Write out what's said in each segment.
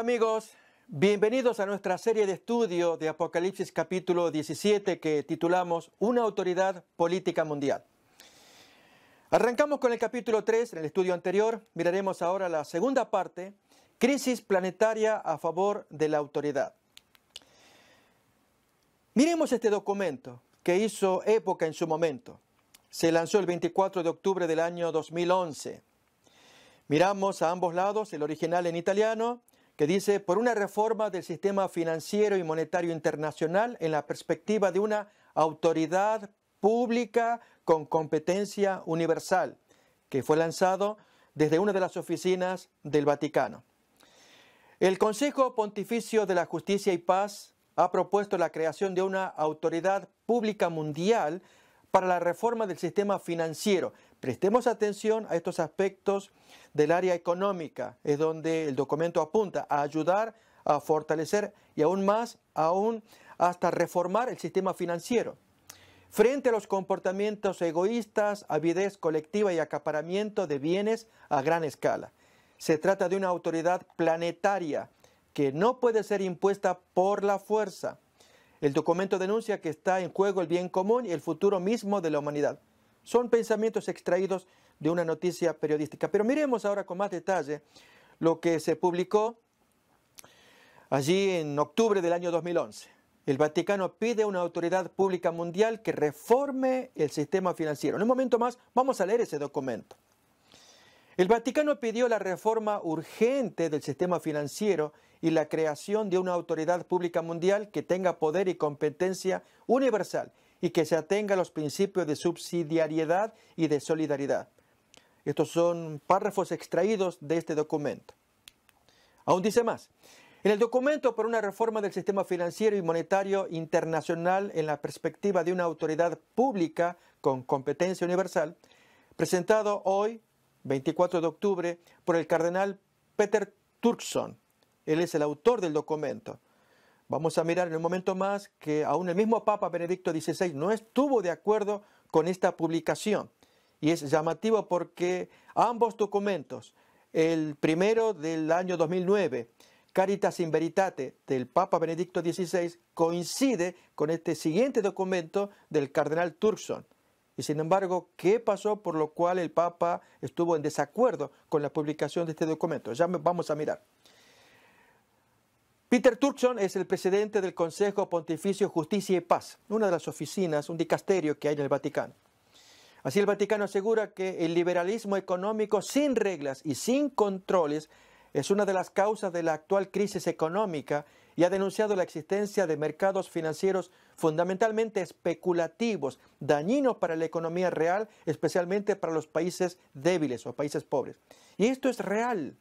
amigos, bienvenidos a nuestra serie de estudio de Apocalipsis capítulo 17 que titulamos Una autoridad política mundial. Arrancamos con el capítulo 3, en el estudio anterior miraremos ahora la segunda parte, crisis planetaria a favor de la autoridad. Miremos este documento que hizo época en su momento. Se lanzó el 24 de octubre del año 2011. Miramos a ambos lados el original en italiano que dice, por una reforma del sistema financiero y monetario internacional en la perspectiva de una autoridad pública con competencia universal, que fue lanzado desde una de las oficinas del Vaticano. El Consejo Pontificio de la Justicia y Paz ha propuesto la creación de una autoridad pública mundial para la reforma del sistema financiero, Prestemos atención a estos aspectos del área económica, es donde el documento apunta a ayudar a fortalecer y aún más, aún hasta reformar el sistema financiero. Frente a los comportamientos egoístas, avidez colectiva y acaparamiento de bienes a gran escala. Se trata de una autoridad planetaria que no puede ser impuesta por la fuerza. El documento denuncia que está en juego el bien común y el futuro mismo de la humanidad. Son pensamientos extraídos de una noticia periodística. Pero miremos ahora con más detalle lo que se publicó allí en octubre del año 2011. El Vaticano pide a una autoridad pública mundial que reforme el sistema financiero. En un momento más vamos a leer ese documento. El Vaticano pidió la reforma urgente del sistema financiero y la creación de una autoridad pública mundial que tenga poder y competencia universal y que se atenga a los principios de subsidiariedad y de solidaridad. Estos son párrafos extraídos de este documento. Aún dice más. En el documento por una reforma del sistema financiero y monetario internacional en la perspectiva de una autoridad pública con competencia universal, presentado hoy, 24 de octubre, por el cardenal Peter Turkson. Él es el autor del documento. Vamos a mirar en un momento más que aún el mismo Papa Benedicto XVI no estuvo de acuerdo con esta publicación. Y es llamativo porque ambos documentos, el primero del año 2009, Caritas in Veritate del Papa Benedicto XVI, coincide con este siguiente documento del cardenal Turkson. Y sin embargo, ¿qué pasó por lo cual el Papa estuvo en desacuerdo con la publicación de este documento? Ya vamos a mirar. Peter Turkson es el presidente del Consejo Pontificio Justicia y Paz, una de las oficinas, un dicasterio que hay en el Vaticano. Así el Vaticano asegura que el liberalismo económico sin reglas y sin controles es una de las causas de la actual crisis económica y ha denunciado la existencia de mercados financieros fundamentalmente especulativos, dañinos para la economía real, especialmente para los países débiles o países pobres. Y esto es real,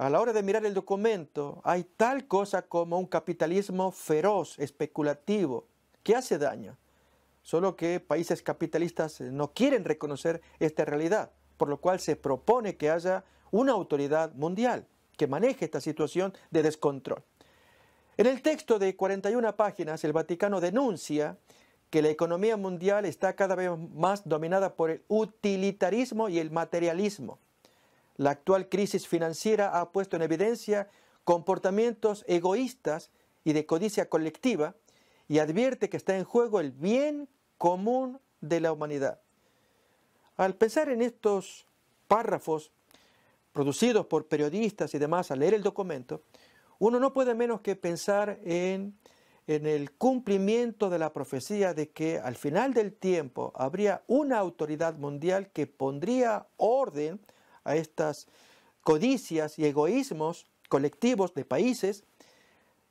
a la hora de mirar el documento, hay tal cosa como un capitalismo feroz, especulativo, que hace daño. Solo que países capitalistas no quieren reconocer esta realidad, por lo cual se propone que haya una autoridad mundial que maneje esta situación de descontrol. En el texto de 41 páginas, el Vaticano denuncia que la economía mundial está cada vez más dominada por el utilitarismo y el materialismo. La actual crisis financiera ha puesto en evidencia comportamientos egoístas y de codicia colectiva y advierte que está en juego el bien común de la humanidad. Al pensar en estos párrafos producidos por periodistas y demás, al leer el documento, uno no puede menos que pensar en, en el cumplimiento de la profecía de que al final del tiempo habría una autoridad mundial que pondría orden a estas codicias y egoísmos colectivos de países,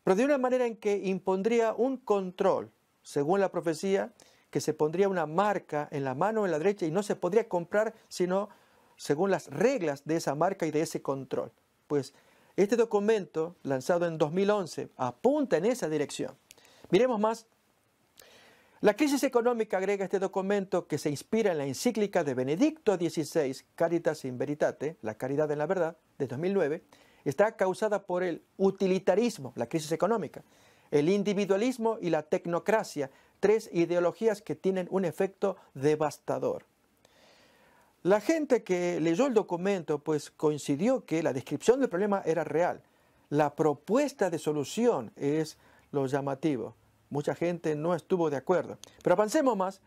pero de una manera en que impondría un control, según la profecía, que se pondría una marca en la mano o en la derecha y no se podría comprar sino según las reglas de esa marca y de ese control. Pues este documento, lanzado en 2011, apunta en esa dirección. Miremos más la crisis económica agrega este documento que se inspira en la encíclica de Benedicto XVI, Caritas in Veritate, la caridad en la verdad, de 2009, está causada por el utilitarismo, la crisis económica, el individualismo y la tecnocracia, tres ideologías que tienen un efecto devastador. La gente que leyó el documento pues coincidió que la descripción del problema era real. La propuesta de solución es lo llamativo. Mucha gente no estuvo de acuerdo. Pero avancemos más.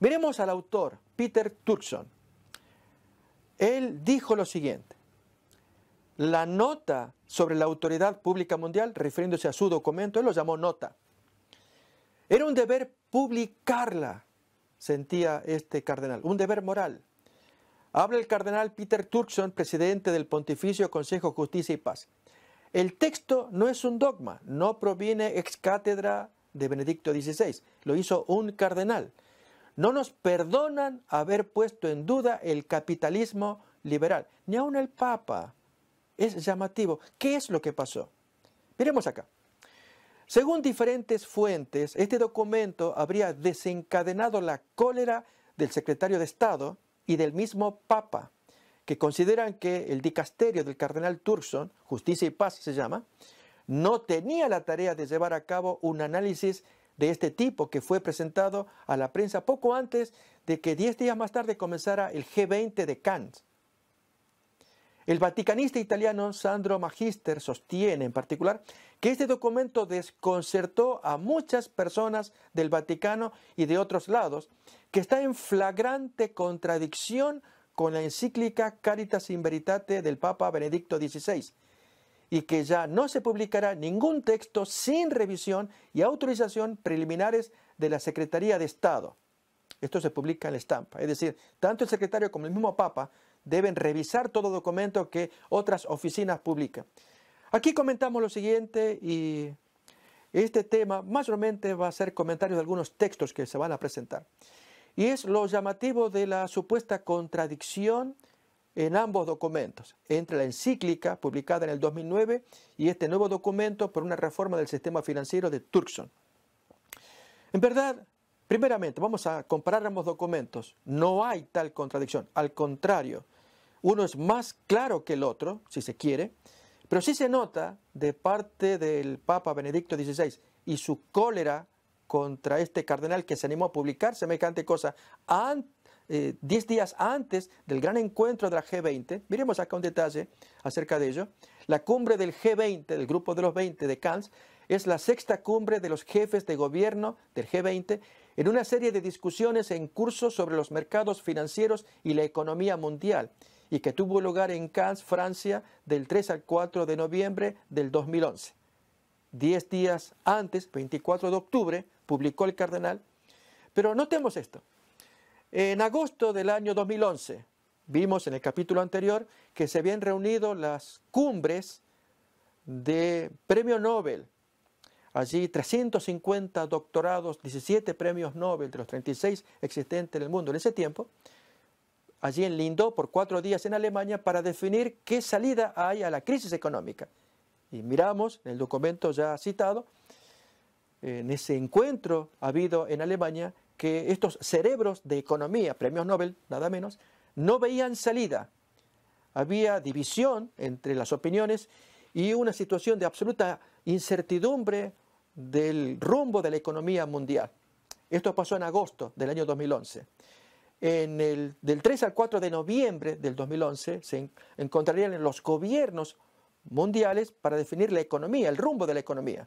Miremos al autor, Peter Turkson. Él dijo lo siguiente. La nota sobre la autoridad pública mundial, refiriéndose a su documento, él lo llamó nota. Era un deber publicarla, sentía este cardenal, un deber moral. Habla el cardenal Peter Turkson, presidente del Pontificio Consejo Justicia y Paz. El texto no es un dogma, no proviene ex cátedra de Benedicto XVI, lo hizo un cardenal. No nos perdonan haber puesto en duda el capitalismo liberal, ni aun el Papa. Es llamativo. ¿Qué es lo que pasó? Miremos acá. Según diferentes fuentes, este documento habría desencadenado la cólera del secretario de Estado y del mismo Papa, que consideran que el dicasterio del cardenal Turson, Justicia y Paz se llama, no tenía la tarea de llevar a cabo un análisis de este tipo que fue presentado a la prensa poco antes de que diez días más tarde comenzara el G20 de Cannes. El vaticanista italiano Sandro Magister sostiene en particular que este documento desconcertó a muchas personas del Vaticano y de otros lados, que está en flagrante contradicción con la encíclica Caritas in Veritate del Papa Benedicto XVI, y que ya no se publicará ningún texto sin revisión y autorización preliminares de la Secretaría de Estado. Esto se publica en la estampa. Es decir, tanto el secretario como el mismo Papa deben revisar todo documento que otras oficinas publican. Aquí comentamos lo siguiente y este tema más mayormente va a ser comentario de algunos textos que se van a presentar. Y es lo llamativo de la supuesta contradicción en ambos documentos, entre la encíclica publicada en el 2009 y este nuevo documento por una reforma del sistema financiero de Turkson. En verdad, primeramente, vamos a comparar ambos documentos. No hay tal contradicción, al contrario, uno es más claro que el otro, si se quiere, pero sí se nota de parte del Papa Benedicto XVI y su cólera contra este cardenal que se animó a publicar semejante cosa antes eh, diez 10 días antes del gran encuentro de la G20, miremos acá un detalle acerca de ello, la cumbre del G20, del grupo de los 20 de Cannes, es la sexta cumbre de los jefes de gobierno del G20 en una serie de discusiones en curso sobre los mercados financieros y la economía mundial y que tuvo lugar en Cannes, Francia, del 3 al 4 de noviembre del 2011. Diez días antes, 24 de octubre, publicó el cardenal. Pero notemos esto, en agosto del año 2011 vimos en el capítulo anterior que se habían reunido las cumbres de premio Nobel. Allí 350 doctorados, 17 premios Nobel de los 36 existentes en el mundo en ese tiempo, allí en Lindó por cuatro días en Alemania para definir qué salida hay a la crisis económica. Y miramos en el documento ya citado, en ese encuentro habido en Alemania que estos cerebros de economía, premios Nobel, nada menos, no veían salida. Había división entre las opiniones y una situación de absoluta incertidumbre del rumbo de la economía mundial. Esto pasó en agosto del año 2011. En el, del 3 al 4 de noviembre del 2011 se encontrarían los gobiernos mundiales para definir la economía, el rumbo de la economía.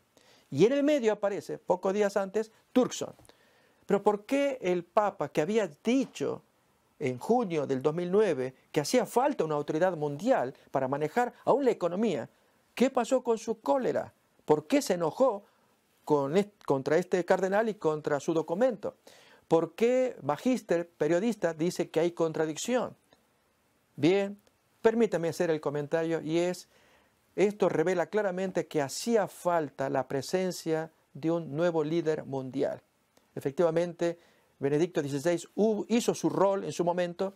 Y en el medio aparece, pocos días antes, Turkson, pero ¿por qué el Papa, que había dicho en junio del 2009 que hacía falta una autoridad mundial para manejar aún la economía, qué pasó con su cólera? ¿Por qué se enojó contra este cardenal y contra su documento? ¿Por qué Magister, periodista, dice que hay contradicción? Bien, permítame hacer el comentario y es, esto revela claramente que hacía falta la presencia de un nuevo líder mundial. Efectivamente, Benedicto XVI hizo su rol en su momento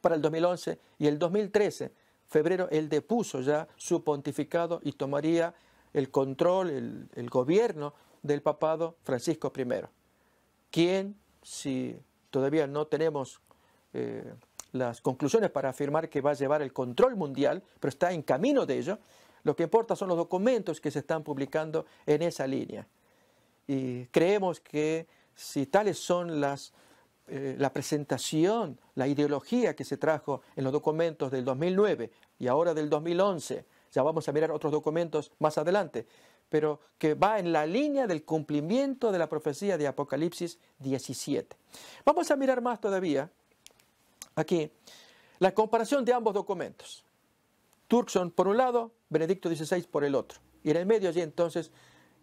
para el 2011 y el 2013, febrero, él depuso ya su pontificado y tomaría el control, el, gobierno del papado Francisco I, quien, si todavía no tenemos eh, las conclusiones para afirmar que va a llevar el control mundial, pero está en camino de ello, lo que importa son los documentos que se están publicando en esa línea. Y creemos que si tales son las, eh, la presentación, la ideología que se trajo en los documentos del 2009 y ahora del 2011, ya vamos a mirar otros documentos más adelante, pero que va en la línea del cumplimiento de la profecía de Apocalipsis 17. Vamos a mirar más todavía aquí la comparación de ambos documentos. Turkson por un lado, Benedicto XVI por el otro. Y en el medio allí entonces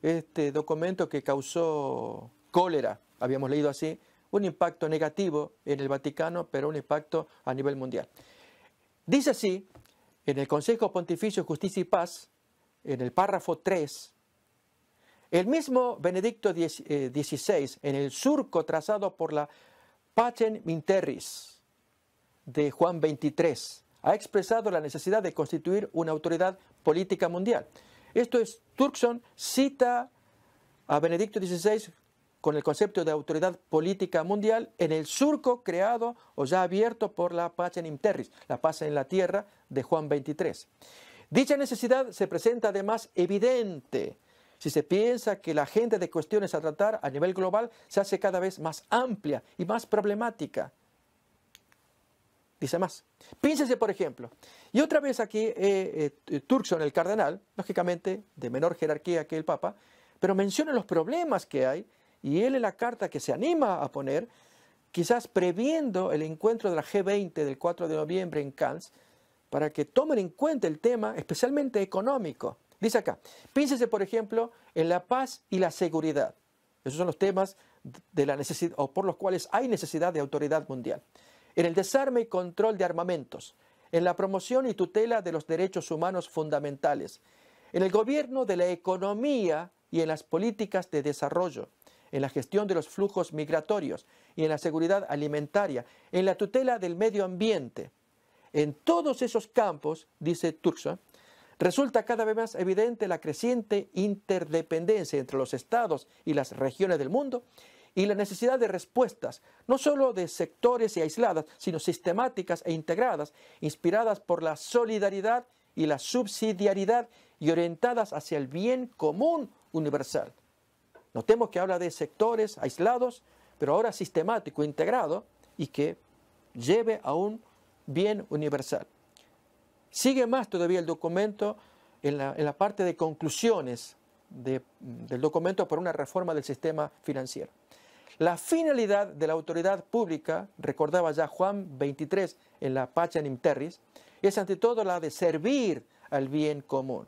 este documento que causó cólera, habíamos leído así, un impacto negativo en el Vaticano, pero un impacto a nivel mundial. Dice así, en el Consejo Pontificio Justicia y Paz, en el párrafo 3, el mismo Benedicto XVI, eh, en el surco trazado por la Paten Minterris de Juan 23, ha expresado la necesidad de constituir una autoridad política mundial. Esto es, Turkson cita a Benedicto XVI con el concepto de autoridad política mundial en el surco creado o ya abierto por la Paz en la paz en la tierra de Juan 23. Dicha necesidad se presenta además evidente si se piensa que la agenda de cuestiones a tratar a nivel global se hace cada vez más amplia y más problemática dice más. Piénsese, por ejemplo, y otra vez aquí eh, eh, eh, Turkson, el cardenal, lógicamente de menor jerarquía que el Papa, pero menciona los problemas que hay y él en la carta que se anima a poner, quizás previendo el encuentro de la G20 del 4 de noviembre en Cannes, para que tomen en cuenta el tema especialmente económico. Dice acá, piénsese, por ejemplo, en la paz y la seguridad. Esos son los temas de la o por los cuales hay necesidad de autoridad mundial en el desarme y control de armamentos, en la promoción y tutela de los derechos humanos fundamentales, en el gobierno de la economía y en las políticas de desarrollo, en la gestión de los flujos migratorios y en la seguridad alimentaria, en la tutela del medio ambiente. En todos esos campos, dice Turkson, resulta cada vez más evidente la creciente interdependencia entre los estados y las regiones del mundo y la necesidad de respuestas, no solo de sectores y aisladas, sino sistemáticas e integradas, inspiradas por la solidaridad y la subsidiariedad y orientadas hacia el bien común universal. Notemos que habla de sectores aislados, pero ahora sistemático, integrado y que lleve a un bien universal. Sigue más todavía el documento en la, parte de conclusiones del documento por una reforma del sistema financiero. La finalidad de la autoridad pública, recordaba ya Juan 23 en la Pacha Terris, es ante todo la de servir al bien común.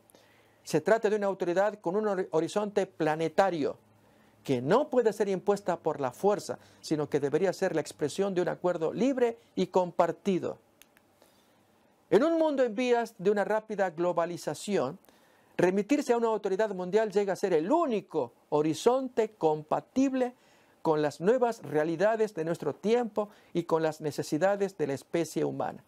Se trata de una autoridad con un horizonte planetario que no puede ser impuesta por la fuerza, sino que debería ser la expresión de un acuerdo libre y compartido. En un mundo en vías de una rápida globalización, remitirse a una autoridad mundial llega a ser el único horizonte compatible con las nuevas realidades de nuestro tiempo y con las necesidades de la especie humana.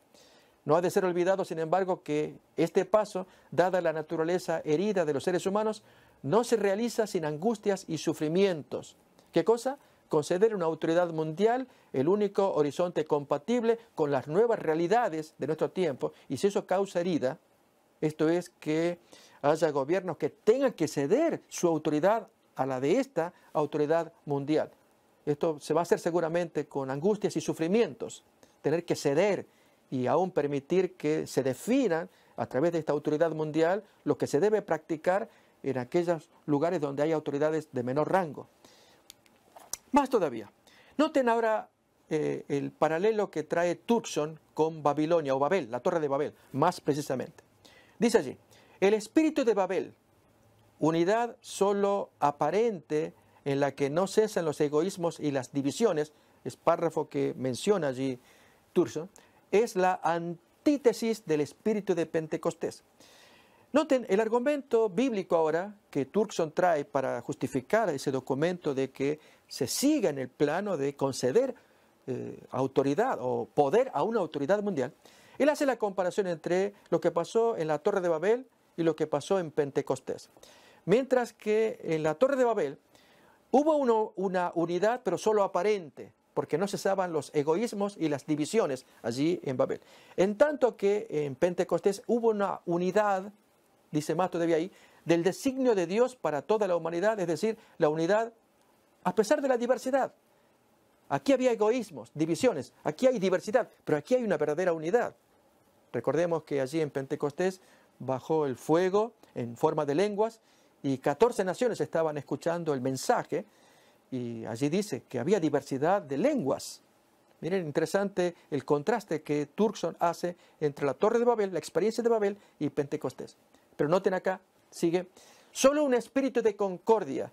No ha de ser olvidado, sin embargo, que este paso, dada la naturaleza herida de los seres humanos, no se realiza sin angustias y sufrimientos. ¿Qué cosa? Conceder una autoridad mundial el único horizonte compatible con las nuevas realidades de nuestro tiempo, y si eso causa herida, esto es que haya gobiernos que tengan que ceder su autoridad a la de esta autoridad mundial. Esto se va a hacer seguramente con angustias y sufrimientos, tener que ceder y aún permitir que se definan a través de esta autoridad mundial lo que se debe practicar en aquellos lugares donde hay autoridades de menor rango. Más todavía, noten ahora eh, el paralelo que trae Tucson con Babilonia o Babel, la torre de Babel, más precisamente. Dice allí, el espíritu de Babel, unidad solo aparente en la que no cesan los egoísmos y las divisiones, es párrafo que menciona allí Turson, es la antítesis del espíritu de Pentecostés. Noten el argumento bíblico ahora que Turkson trae para justificar ese documento de que se siga en el plano de conceder eh, autoridad o poder a una autoridad mundial. Él hace la comparación entre lo que pasó en la Torre de Babel y lo que pasó en Pentecostés. Mientras que en la Torre de Babel Hubo una unidad, pero solo aparente, porque no cesaban los egoísmos y las divisiones allí en Babel. En tanto que en Pentecostés hubo una unidad, dice más todavía ahí, del designio de Dios para toda la humanidad, es decir, la unidad a pesar de la diversidad. Aquí había egoísmos, divisiones, aquí hay diversidad, pero aquí hay una verdadera unidad. Recordemos que allí en Pentecostés bajó el fuego en forma de lenguas y 14 naciones estaban escuchando el mensaje y allí dice que había diversidad de lenguas. Miren, interesante el contraste que Turkson hace entre la Torre de Babel, la experiencia de Babel y Pentecostés. Pero noten acá, sigue, solo un espíritu de concordia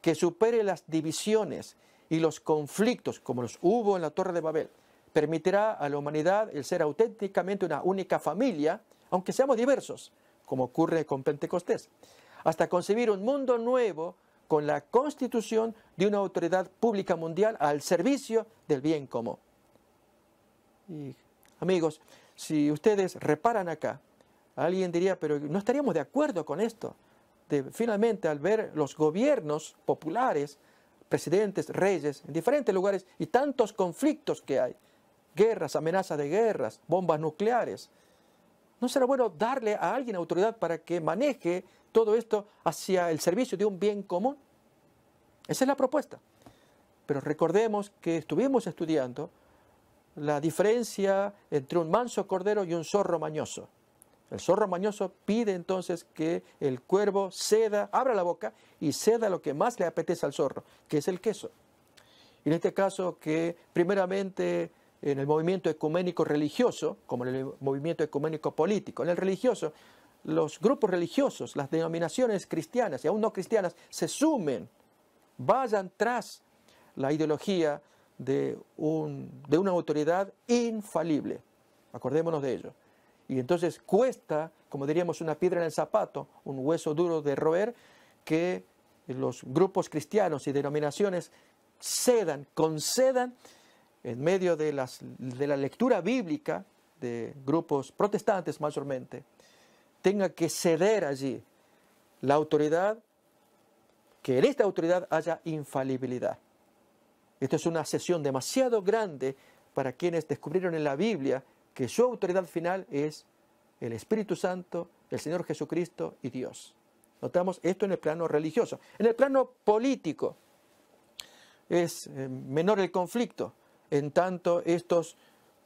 que supere las divisiones y los conflictos como los hubo en la Torre de Babel permitirá a la humanidad el ser auténticamente una única familia, aunque seamos diversos, como ocurre con Pentecostés hasta concebir un mundo nuevo con la constitución de una autoridad pública mundial al servicio del bien común. Y, amigos, si ustedes reparan acá, alguien diría, pero no estaríamos de acuerdo con esto. finalmente, al ver los gobiernos populares, presidentes, reyes, en diferentes lugares y tantos conflictos que hay, guerras, amenazas de guerras, bombas nucleares, ¿no será bueno darle a alguien autoridad para que maneje todo esto hacia el servicio de un bien común. Esa es la propuesta. Pero recordemos que estuvimos estudiando la diferencia entre un manso cordero y un zorro mañoso. El zorro mañoso pide entonces que el cuervo ceda, abra la boca y ceda lo que más le apetece al zorro, que es el queso. En este caso que primeramente en el movimiento ecuménico religioso, como en el movimiento ecuménico político, en el religioso los grupos religiosos, las denominaciones cristianas y aún no cristianas se sumen, vayan tras la ideología de, una autoridad infalible. Acordémonos de ello. Y entonces cuesta, como diríamos, una piedra en el zapato, un hueso duro de roer, que los grupos cristianos y denominaciones cedan, concedan en medio de la lectura bíblica de grupos protestantes mayormente, tenga que ceder allí la autoridad, que en esta autoridad haya infalibilidad. Esto es una cesión demasiado grande para quienes descubrieron en la Biblia que su autoridad final es el Espíritu Santo, el Señor Jesucristo y Dios. Notamos esto en el plano religioso. En el plano político es eh, menor el conflicto, en tanto estos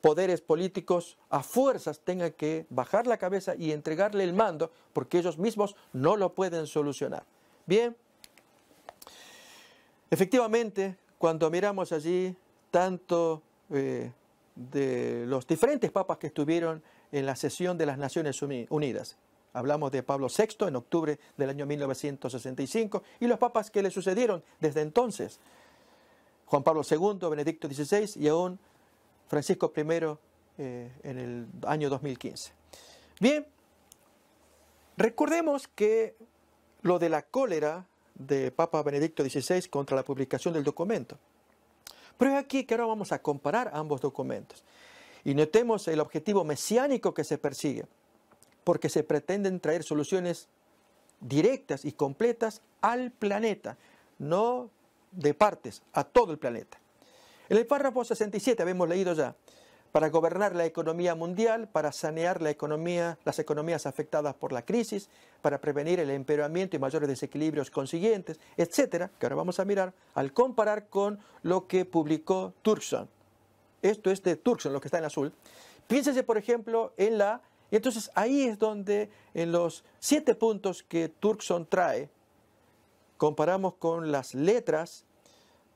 poderes políticos a fuerzas tengan que bajar la cabeza y entregarle el mando porque ellos mismos no lo pueden solucionar. Bien, efectivamente, cuando miramos allí tanto eh, de los diferentes papas que estuvieron en la sesión de las Naciones Unidas, Hablamos de Pablo VI en octubre del año 1965 y los papas que le sucedieron desde entonces. Juan Pablo II, Benedicto XVI y aún Francisco I eh, en el año 2015. Bien, recordemos que lo de la cólera de Papa Benedicto XVI contra la publicación del documento. Pero es aquí que ahora vamos a comparar ambos documentos y notemos el objetivo mesiánico que se persigue, porque se pretenden traer soluciones directas y completas al planeta, no de partes, a todo el planeta. En el párrafo 67 habíamos leído ya, para gobernar la economía mundial, para sanear las economías afectadas por la crisis, para prevenir el empeoramiento y mayores desequilibrios consiguientes, etcétera, que ahora vamos a mirar al comparar con lo que publicó Turkson. Esto es de Turkson, lo que está en azul. Piénsese, por ejemplo, en la. entonces ahí es donde, en los siete puntos que Turkson trae, comparamos con las letras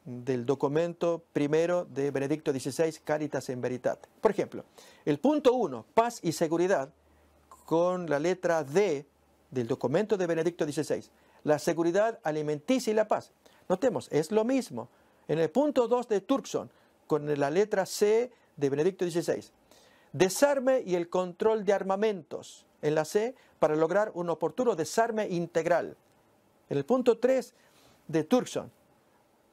del documento primero de Benedicto XVI, Caritas en Veritat. Por ejemplo, el punto 1, paz y seguridad, con la letra D del documento de Benedicto XVI, la seguridad alimenticia y la paz. Notemos, es lo mismo. En el punto 2 de Turkson, con la letra C de Benedicto XVI, desarme y el control de armamentos, en la C, para lograr un oportuno desarme integral. En el punto 3 de Turkson,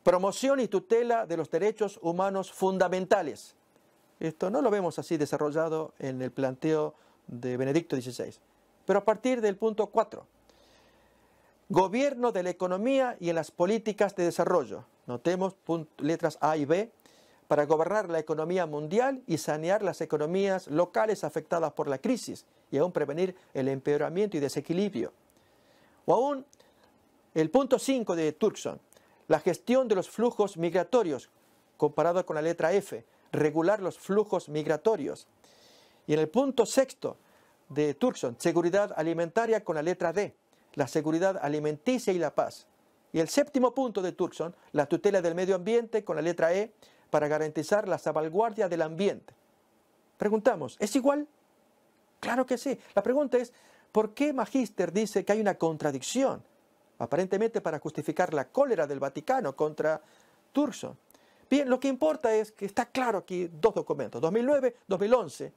Promoción y tutela de los derechos humanos fundamentales. Esto no lo vemos así desarrollado en el planteo de Benedicto XVI. Pero a partir del punto 4, gobierno de la economía y en las políticas de desarrollo. Notemos letras A y B para gobernar la economía mundial y sanear las economías locales afectadas por la crisis y aún prevenir el empeoramiento y desequilibrio. O aún el punto 5 de Turkson, la gestión de los flujos migratorios, comparado con la letra F, regular los flujos migratorios. Y en el punto sexto de Turkson, seguridad alimentaria con la letra D, la seguridad alimenticia y la paz. Y el séptimo punto de Turkson, la tutela del medio ambiente con la letra E, para garantizar la salvaguardia del ambiente. Preguntamos, ¿es igual? Claro que sí. La pregunta es, ¿por qué Magister dice que hay una contradicción aparentemente para justificar la cólera del Vaticano contra Turson. Bien, lo que importa es que está claro aquí dos documentos, 2009-2011.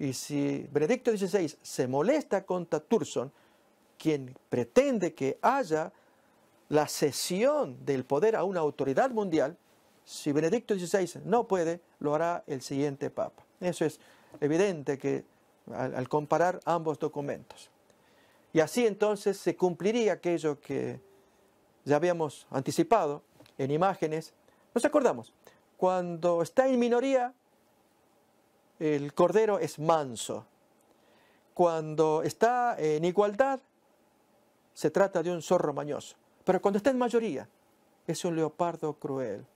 Y si Benedicto XVI se molesta contra Turson, quien pretende que haya la cesión del poder a una autoridad mundial, si Benedicto XVI no puede, lo hará el siguiente Papa. Eso es evidente que al comparar ambos documentos. Y así entonces se cumpliría aquello que ya habíamos anticipado en imágenes. Nos acordamos, cuando está en minoría, el cordero es manso. Cuando está en igualdad, se trata de un zorro mañoso. Pero cuando está en mayoría, es un leopardo cruel.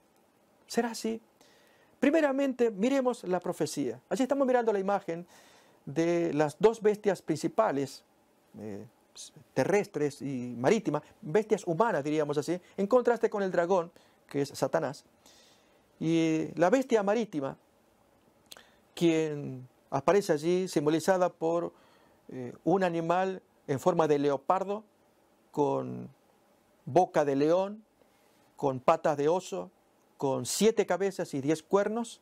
¿Será así? Primeramente, miremos la profecía. Allí estamos mirando la imagen de las dos bestias principales eh, terrestres y marítimas, bestias humanas, diríamos así, en contraste con el dragón, que es Satanás. Y la bestia marítima, quien aparece allí simbolizada por eh, un animal en forma de leopardo, con boca de león, con patas de oso, con siete cabezas y diez cuernos,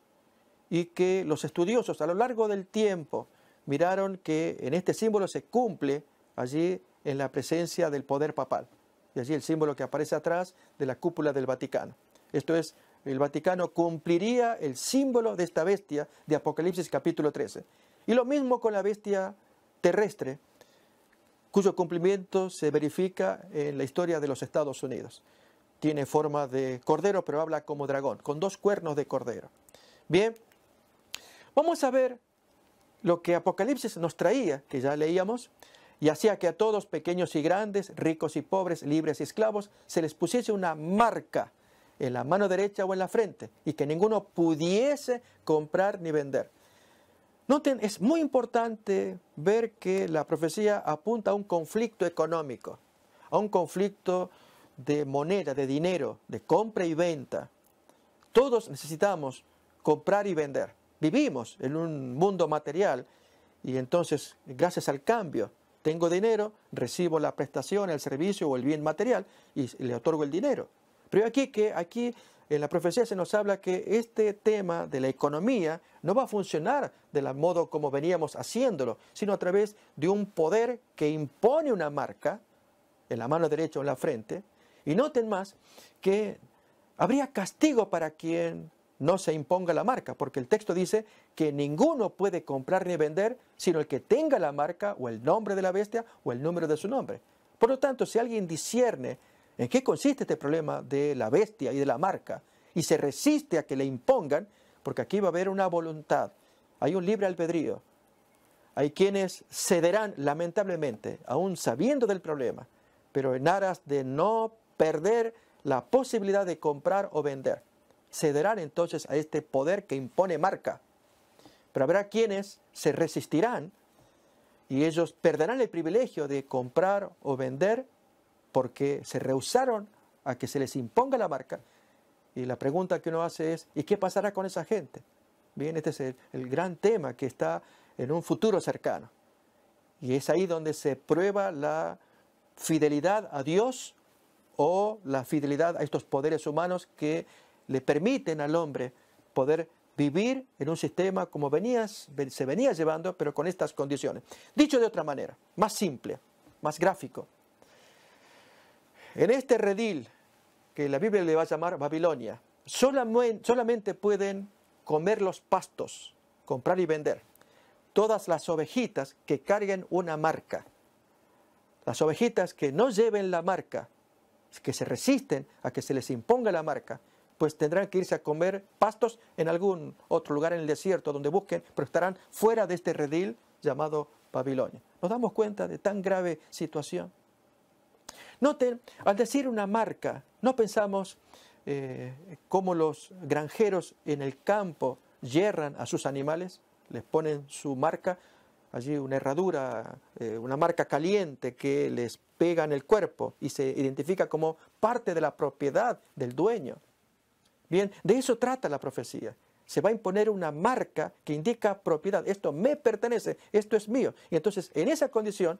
y que los estudiosos a lo largo del tiempo miraron que en este símbolo se cumple allí en la presencia del poder papal. Y allí el símbolo que aparece atrás de la cúpula del Vaticano. Esto es, el Vaticano cumpliría el símbolo de esta bestia de Apocalipsis capítulo 13. Y lo mismo con la bestia terrestre, cuyo cumplimiento se verifica en la historia de los Estados Unidos. Tiene forma de cordero, pero habla como dragón, con dos cuernos de cordero. Bien, vamos a ver lo que Apocalipsis nos traía, que ya leíamos, y hacía que a todos, pequeños y grandes, ricos y pobres, libres y esclavos, se les pusiese una marca en la mano derecha o en la frente, y que ninguno pudiese comprar ni vender. Noten, es muy importante ver que la profecía apunta a un conflicto económico, a un conflicto de moneda, de dinero, de compra y venta. Todos necesitamos comprar y vender. Vivimos en un mundo material y entonces, gracias al cambio, tengo dinero, recibo la prestación, el servicio o el bien material y le otorgo el dinero. Pero aquí que aquí en la profecía se nos habla que este tema de la economía no va a funcionar de la modo como veníamos haciéndolo, sino a través de un poder que impone una marca en la mano derecha o en la frente. Y noten más que habría castigo para quien no se imponga la marca, porque el texto dice que ninguno puede comprar ni vender, sino el que tenga la marca o el nombre de la bestia o el número de su nombre. Por lo tanto, si alguien discierne en qué consiste este problema de la bestia y de la marca, y se resiste a que le impongan, porque aquí va a haber una voluntad, hay un libre albedrío, hay quienes cederán lamentablemente, aún sabiendo del problema, pero en aras de no perder la posibilidad de comprar o vender cederán entonces a este poder que impone marca. Pero habrá quienes se resistirán y ellos perderán el privilegio de comprar o vender porque se rehusaron a que se les imponga la marca. Y la pregunta que uno hace es, ¿y qué pasará con esa gente? Bien, este es el, gran tema que está en un futuro cercano. Y es ahí donde se prueba la fidelidad a Dios o la fidelidad a estos poderes humanos que le permiten al hombre poder vivir en un sistema como venías, se venía llevando, pero con estas condiciones. Dicho de otra manera, más simple, más gráfico. En este redil, que la Biblia le va a llamar Babilonia, solamente, solamente pueden comer los pastos, comprar y vender. Todas las ovejitas que carguen una marca. Las ovejitas que no lleven la marca, que se resisten a que se les imponga la marca, pues tendrán que irse a comer pastos en algún otro lugar en el desierto donde busquen, pero estarán fuera de este redil llamado Babilonia. ¿Nos damos cuenta de tan grave situación? Noten, al decir una marca, no pensamos eh, cómo los granjeros en el campo yerran a sus animales, les ponen su marca, allí una herradura, eh, una marca caliente que les pega en el cuerpo y se identifica como parte de la propiedad del dueño. Bien, de eso trata la profecía. Se va a imponer una marca que indica propiedad. Esto me pertenece, esto es mío. Y entonces, en esa condición,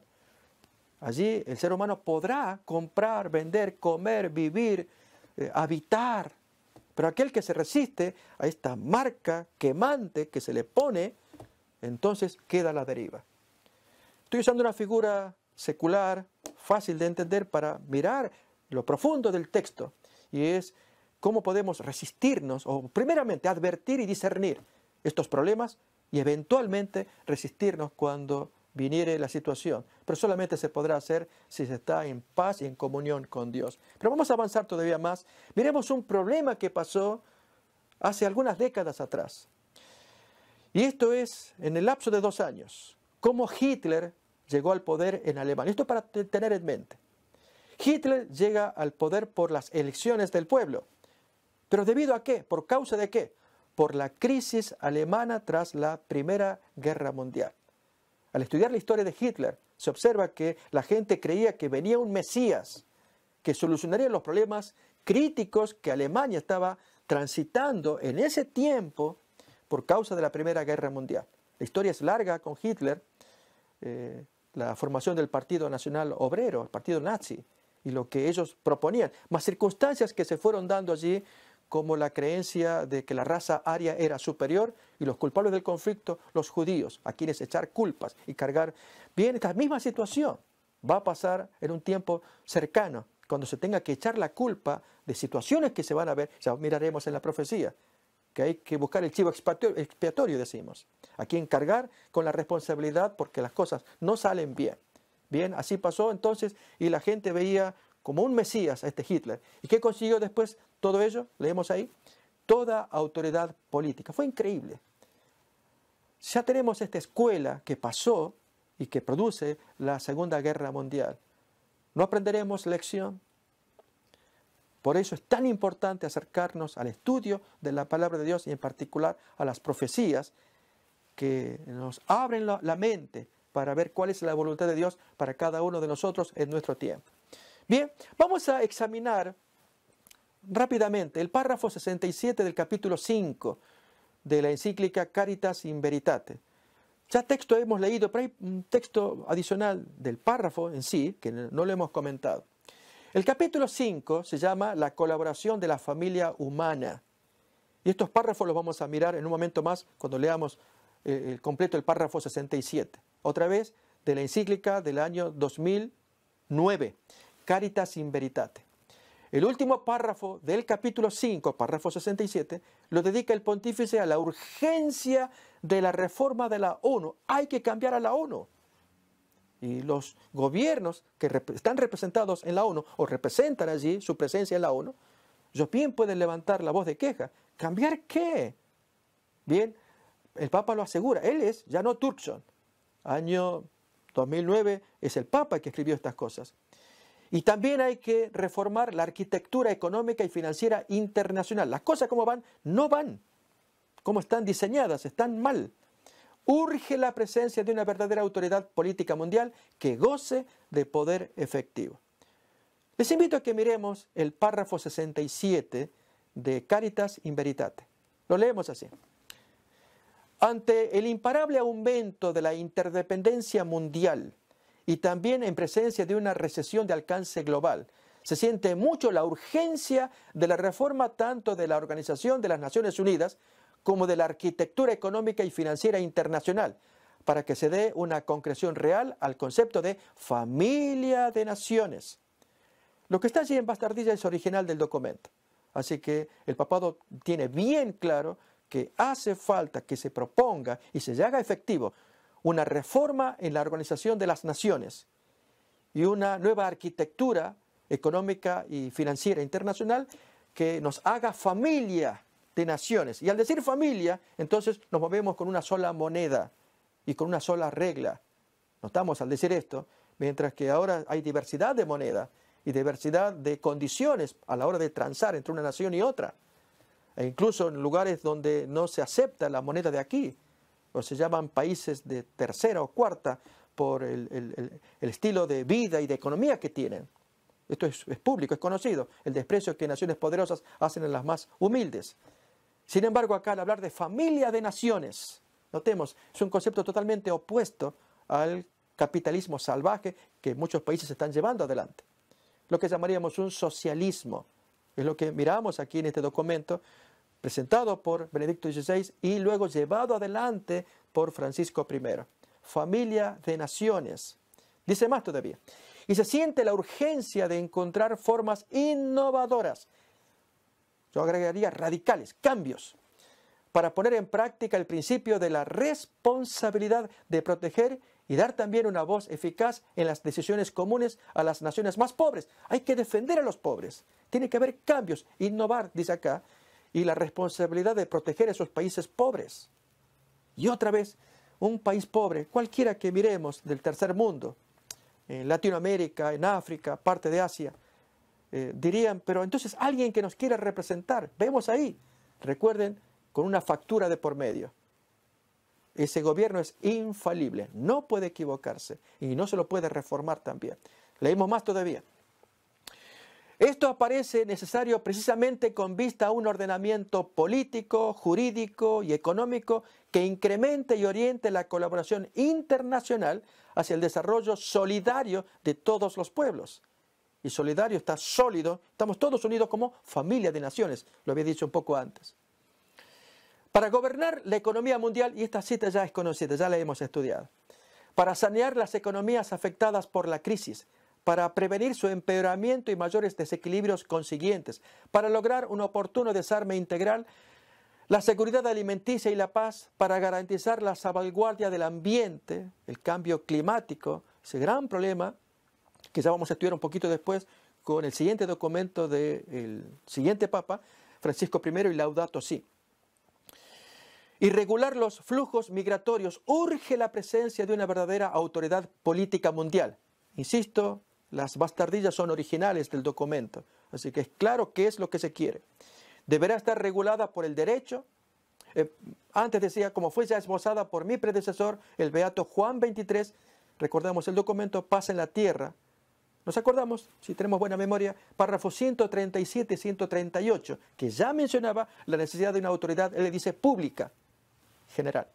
allí el ser humano podrá comprar, vender, comer, vivir, eh, habitar. Pero aquel que se resiste a esta marca quemante que se le pone, entonces queda a la deriva. Estoy usando una figura secular, fácil de entender para mirar lo profundo del texto. Y es cómo podemos resistirnos o primeramente advertir y discernir estos problemas y eventualmente resistirnos cuando viniere la situación. Pero solamente se podrá hacer si se está en paz y en comunión con Dios. Pero vamos a avanzar todavía más. Miremos un problema que pasó hace algunas décadas atrás. Y esto es en el lapso de dos años, cómo Hitler llegó al poder en Alemania. Esto para tener en mente. Hitler llega al poder por las elecciones del pueblo. ¿Pero debido a qué? ¿Por causa de qué? Por la crisis alemana tras la Primera Guerra Mundial. Al estudiar la historia de Hitler, se observa que la gente creía que venía un Mesías que solucionaría los problemas críticos que Alemania estaba transitando en ese tiempo por causa de la Primera Guerra Mundial. La historia es larga con Hitler, eh, la formación del Partido Nacional Obrero, el Partido Nazi, y lo que ellos proponían, más circunstancias que se fueron dando allí como la creencia de que la raza aria era superior y los culpables del conflicto, los judíos, a quienes echar culpas y cargar. Bien, esta misma situación va a pasar en un tiempo cercano, cuando se tenga que echar la culpa de situaciones que se van a ver, ya miraremos en la profecía, que hay que buscar el chivo expiatorio, decimos, a quien cargar con la responsabilidad porque las cosas no salen bien. Bien, así pasó entonces y la gente veía como un Mesías a este Hitler. ¿Y qué consiguió después? Todo ello, leemos ahí, toda autoridad política. Fue increíble. Ya tenemos esta escuela que pasó y que produce la Segunda Guerra Mundial. No aprenderemos lección. Por eso es tan importante acercarnos al estudio de la palabra de Dios y en particular a las profecías que nos abren la mente para ver cuál es la voluntad de Dios para cada uno de nosotros en nuestro tiempo. Bien, vamos a examinar rápidamente el párrafo 67 del capítulo 5 de la encíclica Caritas in Veritate. Ya texto hemos leído, pero hay un texto adicional del párrafo en sí que no lo hemos comentado. El capítulo 5 se llama La colaboración de la familia humana. Y estos párrafos los vamos a mirar en un momento más cuando leamos eh, el completo el párrafo 67. Otra vez, de la encíclica del año 2009, Caritas in Veritate. El último párrafo del capítulo 5, párrafo 67, lo dedica el pontífice a la urgencia de la reforma de la ONU. Hay que cambiar a la ONU. Y los gobiernos que están representados en la ONU o representan allí su presencia en la ONU, ellos bien pueden levantar la voz de queja. ¿Cambiar qué? Bien, el Papa lo asegura. Él es ya no Turkson. Año 2009 es el Papa que escribió estas cosas. Y también hay que reformar la arquitectura económica y financiera internacional. Las cosas como van, no van. Como están diseñadas, están mal. Urge la presencia de una verdadera autoridad política mundial que goce de poder efectivo. Les invito a que miremos el párrafo 67 de Caritas in Veritate. Lo leemos así. Ante el imparable aumento de la interdependencia mundial, y también en presencia de una recesión de alcance global. Se siente mucho la urgencia de la reforma tanto de la Organización de las Naciones Unidas como de la arquitectura económica y financiera internacional, para que se dé una concreción real al concepto de familia de naciones. Lo que está allí en Bastardilla es original del documento. Así que el papado tiene bien claro que hace falta que se proponga y se haga efectivo una reforma en la Organización de las Naciones y una nueva arquitectura económica y financiera internacional que nos haga familia de naciones. Y al decir familia, entonces nos movemos con una sola moneda y con una sola regla. Notamos al decir esto, mientras que ahora hay diversidad de moneda y diversidad de condiciones a la hora de transar entre una nación y otra. E incluso en lugares donde no se acepta la moneda de aquí, o se llaman países de tercera o cuarta por el, estilo de vida y de economía que tienen. Esto es, público, es conocido, el desprecio que naciones poderosas hacen en las más humildes. Sin embargo, acá al hablar de familia de naciones, notemos, es un concepto totalmente opuesto al capitalismo salvaje que muchos países están llevando adelante. Lo que llamaríamos un socialismo, es lo que miramos aquí en este documento, presentado por Benedicto XVI y luego llevado adelante por Francisco I. Familia de Naciones. Dice más todavía. Y se siente la urgencia de encontrar formas innovadoras, yo agregaría radicales, cambios, para poner en práctica el principio de la responsabilidad de proteger y dar también una voz eficaz en las decisiones comunes a las naciones más pobres. Hay que defender a los pobres. Tiene que haber cambios, innovar, dice acá, y la responsabilidad de proteger esos países pobres. Y otra vez, un país pobre, cualquiera que miremos del tercer mundo, en Latinoamérica, en África, parte de Asia, eh, dirían, pero entonces alguien que nos quiera representar, vemos ahí, recuerden, con una factura de por medio. Ese gobierno es infalible, no puede equivocarse y no se lo puede reformar también. Leímos más todavía. Esto aparece necesario precisamente con vista a un ordenamiento político, jurídico y económico que incremente y oriente la colaboración internacional hacia el desarrollo solidario de todos los pueblos. Y solidario está sólido, estamos todos unidos como familia de naciones, lo había dicho un poco antes. Para gobernar la economía mundial, y esta cita ya es conocida, ya la hemos estudiado, para sanear las economías afectadas por la crisis, para prevenir su empeoramiento y mayores desequilibrios consiguientes, para lograr un oportuno desarme integral, la seguridad alimenticia y la paz, para garantizar la salvaguardia del ambiente, el cambio climático, ese gran problema, que ya vamos a estudiar un poquito después con el siguiente documento del siguiente Papa, Francisco I y Laudato Si. Y regular los flujos migratorios urge la presencia de una verdadera autoridad política mundial. Insisto, las bastardillas son originales del documento, así que es claro qué es lo que se quiere. Deberá estar regulada por el derecho. Eh, antes decía, como fue ya esbozada por mi predecesor, el beato Juan 23, recordamos el documento, pasa en la tierra. Nos acordamos, si tenemos buena memoria, párrafo 137 y 138, que ya mencionaba la necesidad de una autoridad, él le dice, pública, general.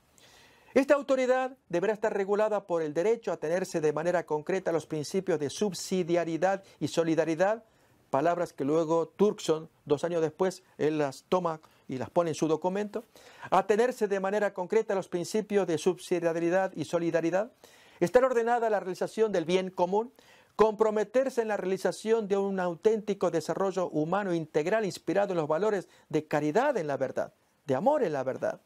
Esta autoridad deberá estar regulada por el derecho a tenerse de manera concreta los principios de subsidiariedad y solidaridad, palabras que luego Turkson, dos años después, él las toma y las pone en su documento, a tenerse de manera concreta los principios de subsidiariedad y solidaridad, estar ordenada la realización del bien común, comprometerse en la realización de un auténtico desarrollo humano integral inspirado en los valores de caridad en la verdad, de amor en la verdad,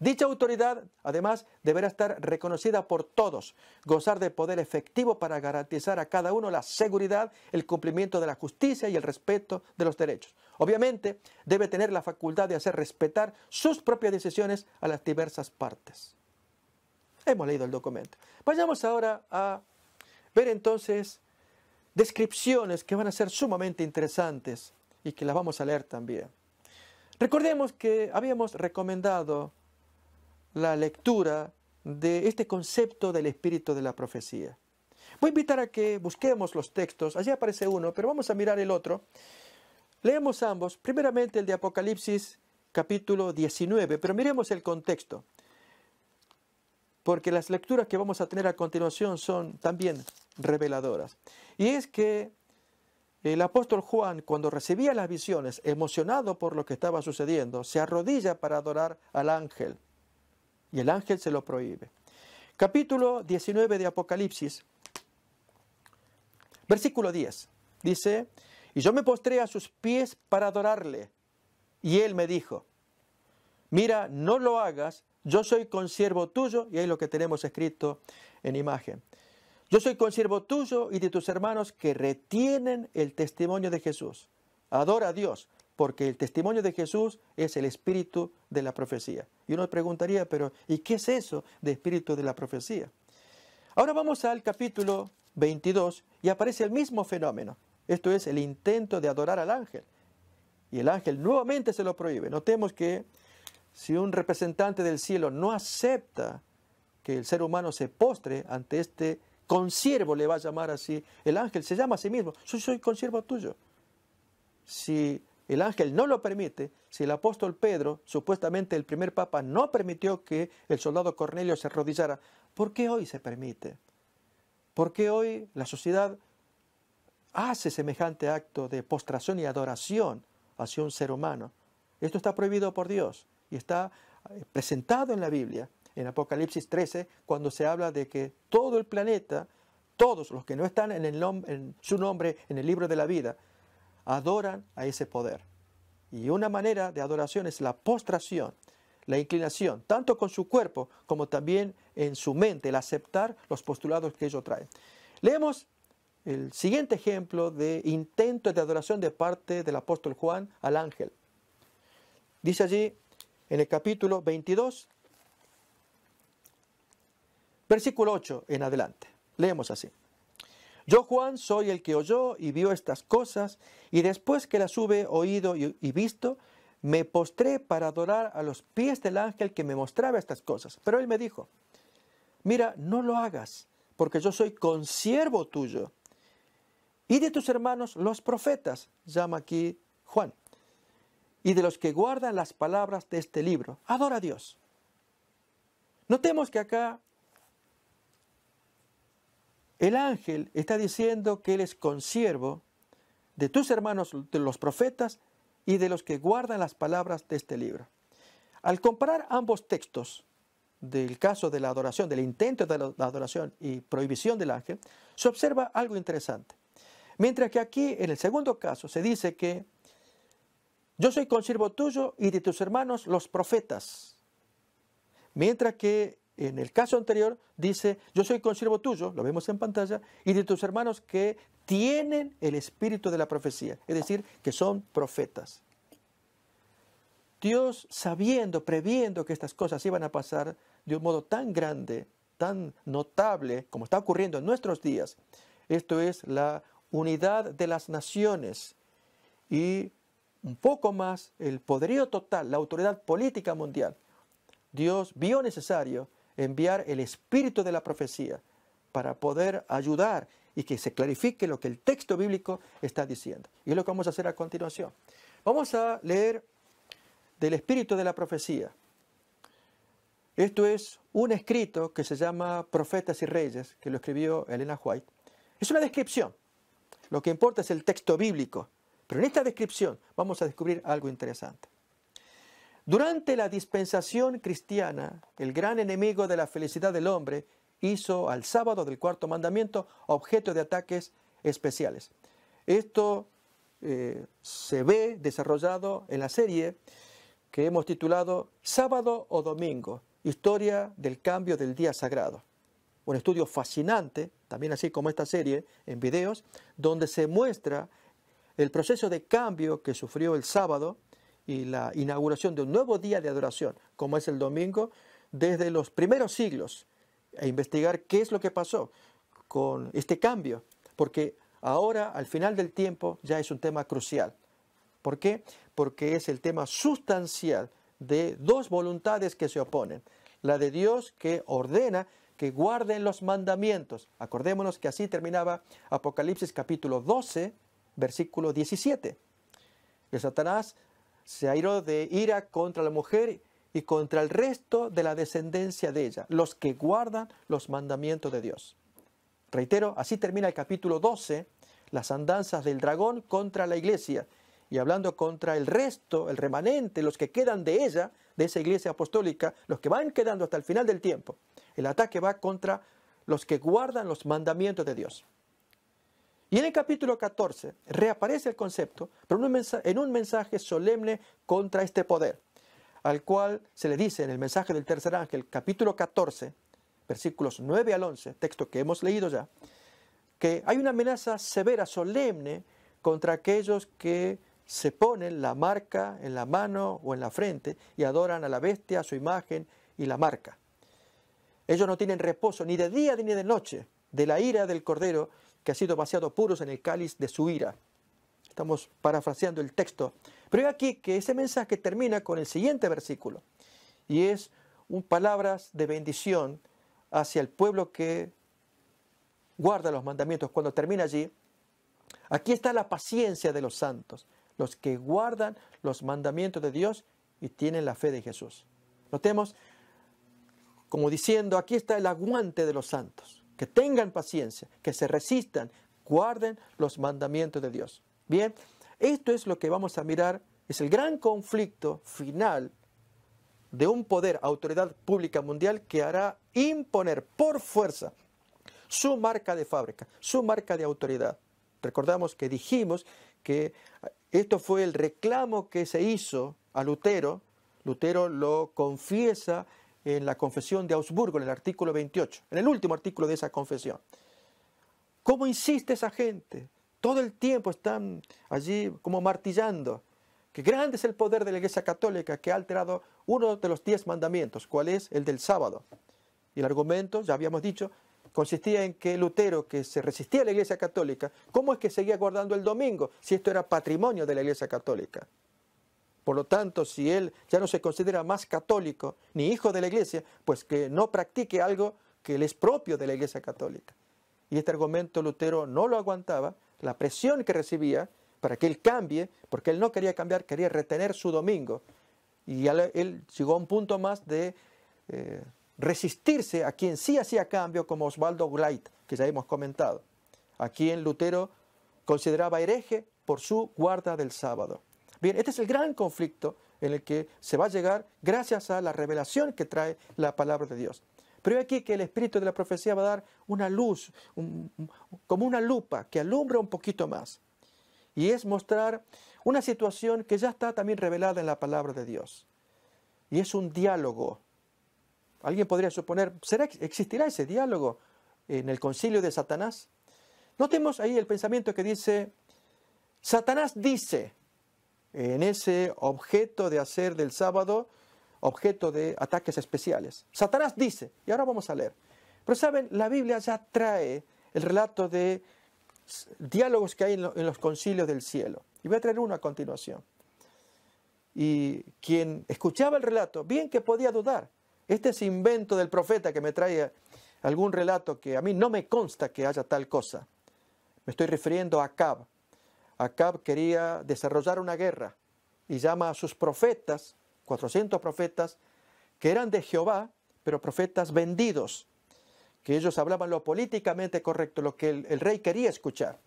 Dicha autoridad, además, deberá estar reconocida por todos, gozar de poder efectivo para garantizar a cada uno la seguridad, el cumplimiento de la justicia y el respeto de los derechos. Obviamente, debe tener la facultad de hacer respetar sus propias decisiones a las diversas partes. Hemos leído el documento. Vayamos ahora a ver entonces descripciones que van a ser sumamente interesantes y que las vamos a leer también. Recordemos que habíamos recomendado la lectura de este concepto del espíritu de la profecía. Voy a invitar a que busquemos los textos. Allí aparece uno, pero vamos a mirar el otro. Leemos ambos. Primeramente el de Apocalipsis capítulo 19, pero miremos el contexto. Porque las lecturas que vamos a tener a continuación son también reveladoras. Y es que el apóstol Juan, cuando recibía las visiones, emocionado por lo que estaba sucediendo, se arrodilla para adorar al ángel. Y el ángel se lo prohíbe. Capítulo 19 de Apocalipsis, versículo 10. Dice, y yo me postré a sus pies para adorarle. Y él me dijo, mira, no lo hagas, yo soy consiervo tuyo, y ahí lo que tenemos escrito en imagen. Yo soy consiervo tuyo y de tus hermanos que retienen el testimonio de Jesús. Adora a Dios, porque el testimonio de Jesús es el espíritu de la profecía. Y uno preguntaría, pero ¿y qué es eso de espíritu de la profecía? Ahora vamos al capítulo 22 y aparece el mismo fenómeno. Esto es el intento de adorar al ángel. Y el ángel nuevamente se lo prohíbe. Notemos que si un representante del cielo no acepta que el ser humano se postre ante este consiervo, le va a llamar así, el ángel se llama a sí mismo, yo soy consiervo tuyo. Si el ángel no lo permite, si el apóstol Pedro, supuestamente el primer papa, no permitió que el soldado Cornelio se arrodillara, ¿por qué hoy se permite? ¿Por qué hoy la sociedad hace semejante acto de postración y adoración hacia un ser humano? Esto está prohibido por Dios y está eh, presentado en la Biblia, en Apocalipsis 13, cuando se habla de que todo el planeta, todos los que no están en, en su nombre en el libro de la vida, adoran a ese poder. Y una manera de adoración es la postración, la inclinación, tanto con su cuerpo como también en su mente, el aceptar los postulados que ellos traen. Leemos el siguiente ejemplo de intento de adoración de parte del apóstol Juan al ángel. Dice allí en el capítulo 22, versículo 8 en adelante. Leemos así. Yo Juan soy el que oyó y vio estas cosas, y después que las hube oído y, visto, me postré para adorar a los pies del ángel que me mostraba estas cosas. Pero él me dijo, mira, no lo hagas, porque yo soy consiervo tuyo. Y de tus hermanos los profetas, llama aquí Juan, y de los que guardan las palabras de este libro. Adora a Dios. Notemos que acá el ángel está diciendo que él es consiervo de tus hermanos, de los profetas y de los que guardan las palabras de este libro. Al comparar ambos textos, del caso de la adoración, del intento de la adoración y prohibición del ángel, se observa algo interesante. Mientras que aquí, en el segundo caso, se dice que yo soy consiervo tuyo y de tus hermanos los profetas. Mientras que en el caso anterior dice, yo soy consiervo tuyo, lo vemos en pantalla, y de tus hermanos que tienen el espíritu de la profecía, es decir, que son profetas. Dios, sabiendo, previendo que estas cosas iban a pasar de un modo tan grande, tan notable, como está ocurriendo en nuestros días, esto es la unidad de las naciones y un poco más el poderío total, la autoridad política mundial. Dios vio necesario enviar el espíritu de la profecía para poder ayudar y que se clarifique lo que el texto bíblico está diciendo. Y es lo que vamos a hacer a continuación. Vamos a leer del espíritu de la profecía. Esto es un escrito que se llama Profetas y Reyes, que lo escribió Elena White. Es una descripción. Lo que importa es el texto bíblico. Pero en esta descripción vamos a descubrir algo interesante. Durante la dispensación cristiana, el gran enemigo de la felicidad del hombre hizo al sábado del cuarto mandamiento objeto de ataques especiales. Esto eh, se ve desarrollado en la serie que hemos titulado Sábado o Domingo, Historia del Cambio del Día Sagrado. Un estudio fascinante, también así como esta serie en videos, donde se muestra el proceso de cambio que sufrió el sábado y la inauguración de un nuevo día de adoración, como es el domingo, desde los primeros siglos, e investigar qué es lo que pasó con este cambio, porque ahora, al final del tiempo, ya es un tema crucial. ¿Por qué? Porque es el tema sustancial de dos voluntades que se oponen. La de Dios que ordena que guarden los mandamientos. Acordémonos que así terminaba Apocalipsis capítulo 12, versículo 17. El Satanás se airó de ira contra la mujer y contra el resto de la descendencia de ella, los que guardan los mandamientos de Dios. Reitero, así termina el capítulo 12, las andanzas del dragón contra la iglesia, y hablando contra el resto, el remanente, los que quedan de ella, de esa iglesia apostólica, los que van quedando hasta el final del tiempo. El ataque va contra los que guardan los mandamientos de Dios. Y en el capítulo 14 reaparece el concepto, pero en un mensaje solemne contra este poder, al cual se le dice en el mensaje del tercer ángel, capítulo 14, versículos 9 al 11, texto que hemos leído ya, que hay una amenaza severa, solemne, contra aquellos que se ponen la marca en la mano o en la frente y adoran a la bestia, a su imagen y la marca. Ellos no tienen reposo ni de día ni de noche de la ira del Cordero, que ha sido vaciado puros en el cáliz de su ira. Estamos parafraseando el texto. Pero ve aquí que ese mensaje termina con el siguiente versículo, y es un palabras de bendición hacia el pueblo que guarda los mandamientos. Cuando termina allí, aquí está la paciencia de los santos, los que guardan los mandamientos de Dios y tienen la fe de Jesús. Notemos como diciendo, aquí está el aguante de los santos que tengan paciencia, que se resistan, guarden los mandamientos de Dios. Bien, esto es lo que vamos a mirar, es el gran conflicto final de un poder, autoridad pública mundial que hará imponer por fuerza su marca de fábrica, su marca de autoridad. Recordamos que dijimos que esto fue el reclamo que se hizo a Lutero. Lutero lo confiesa en la confesión de Augsburgo, en el artículo 28, en el último artículo de esa confesión. ¿Cómo insiste esa gente? Todo el tiempo están allí como martillando que grande es el poder de la Iglesia Católica que ha alterado uno de los diez mandamientos, cuál es el del sábado. Y el argumento, ya habíamos dicho, consistía en que Lutero, que se resistía a la Iglesia Católica, ¿cómo es que seguía guardando el domingo si esto era patrimonio de la Iglesia Católica? Por lo tanto, si él ya no se considera más católico ni hijo de la iglesia, pues que no practique algo que le es propio de la iglesia católica. Y este argumento Lutero no lo aguantaba, la presión que recibía para que él cambie, porque él no quería cambiar, quería retener su domingo. Y él llegó a un punto más de eh, resistirse a quien sí hacía cambio, como Osvaldo Gleit, que ya hemos comentado, a quien Lutero consideraba hereje por su guarda del sábado. Bien, este es el gran conflicto en el que se va a llegar gracias a la revelación que trae la palabra de Dios. Pero hay aquí que el espíritu de la profecía va a dar una luz, como una lupa que alumbra un poquito más. Y es mostrar una situación que ya está también revelada en la palabra de Dios. Y es un diálogo. Alguien podría suponer, ¿será, ¿existirá ese diálogo en el concilio de Satanás? Notemos ahí el pensamiento que dice, Satanás dice, en ese objeto de hacer del sábado objeto de ataques especiales. Satanás dice, y ahora vamos a leer, pero saben, la Biblia ya trae el relato de diálogos que hay en, los concilios del cielo. Y voy a traer uno a continuación. Y quien escuchaba el relato, bien que podía dudar, este es invento del profeta que me trae algún relato que a mí no me consta que haya tal cosa. Me estoy refiriendo a Acab, Acab quería desarrollar una guerra y llama a sus profetas, 400 profetas, que eran de Jehová, pero profetas vendidos, que ellos hablaban lo políticamente correcto, lo que el, rey quería escuchar.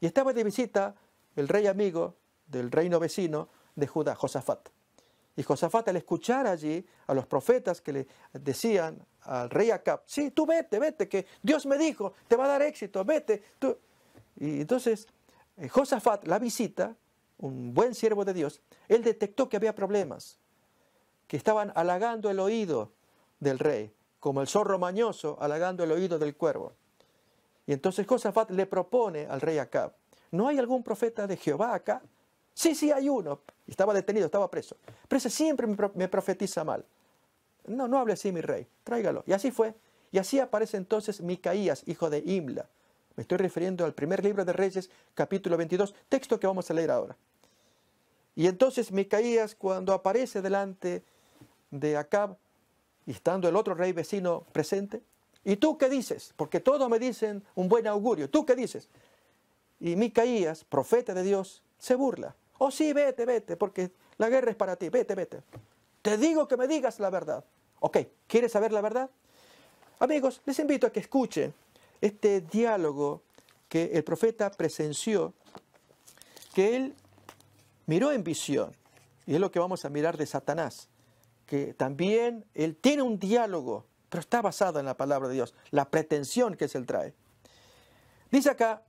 Y estaba de visita el rey amigo del reino vecino de Judá, Josafat. Y Josafat al escuchar allí a los profetas que le decían al rey Acab, sí, tú vete, vete, que Dios me dijo, te va a dar éxito, vete. Tú. Y entonces eh, Josafat la visita, un buen siervo de Dios, él detectó que había problemas, que estaban halagando el oído del rey, como el zorro mañoso halagando el oído del cuervo. Y entonces Josafat le propone al rey Acab, ¿no hay algún profeta de Jehová acá? Sí, sí, hay uno. Estaba detenido, estaba preso. Pero ese siempre me profetiza mal. No, no hable así, mi rey. Tráigalo. Y así fue. Y así aparece entonces Micaías, hijo de Imla, me estoy refiriendo al primer libro de Reyes, capítulo 22, texto que vamos a leer ahora. Y entonces Micaías, cuando aparece delante de Acab, y estando el otro rey vecino presente, ¿y tú qué dices? Porque todos me dicen un buen augurio, ¿tú qué dices? Y Micaías, profeta de Dios, se burla. Oh sí, vete, vete, porque la guerra es para ti, vete, vete. Te digo que me digas la verdad. Ok, ¿quieres saber la verdad? Amigos, les invito a que escuchen este diálogo que el profeta presenció, que él miró en visión, y es lo que vamos a mirar de Satanás, que también él tiene un diálogo, pero está basado en la palabra de Dios, la pretensión que se él trae. Dice acá,